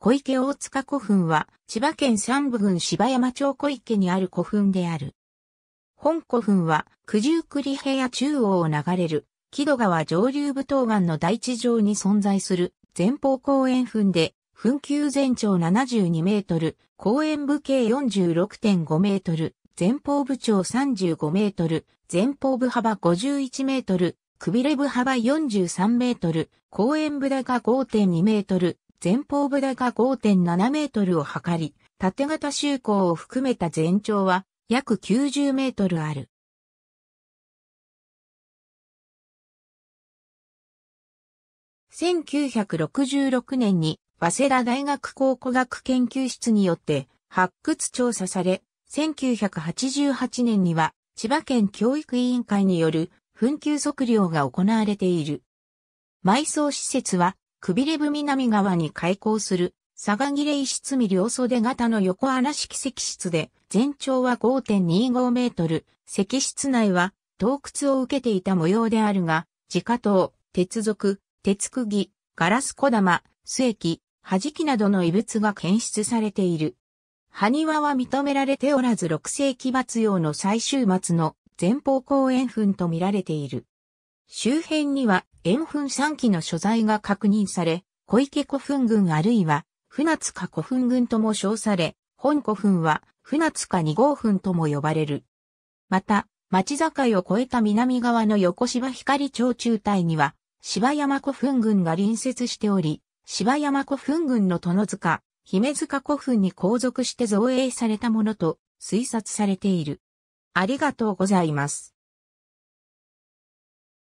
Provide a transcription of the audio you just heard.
小池大塚古墳は、千葉県三部郡芝山町小池にある古墳である。本古墳は、九十九里平野中央を流れる、木戸川上流部東岸の大地上に存在する前方後円墳で、墳丘全長72メートル、後円部径46.5メートル、前方部長35メートル、前方部幅51メートル、くびれ部幅43メートル、後円部高5.2メートル、前方部高5.7メートルを測り、縦型就航を含めた全長は約90メートルある。1966年に、早稲田大学考古学研究室によって発掘調査され、1988年には千葉県教育委員会による紛糾測量が行われている。埋葬施設はくびれ部南側に開口する、さがぎれ石積両袖型の横穴式石室で、全長は5.25メートル、石室内は洞窟を受けていた模様であるが、自家刀、鉄属、鉄釘、ガラス小玉、須液、弾きなどの異物が検出されている。埴輪は認められておらず6世紀末用の最終末の前方後円墳と見られている。周辺には塩墳3基の所在が確認され、小池古墳群あるいは船塚古墳群とも称され、本古墳は船塚2号墳とも呼ばれる。また、町境を越えた南側の横芝光町中帯には、芝山古墳群が隣接しており、芝山古墳群の殿塚、姫塚古墳に後続して造営されたものと推察されている。ありがとうございます。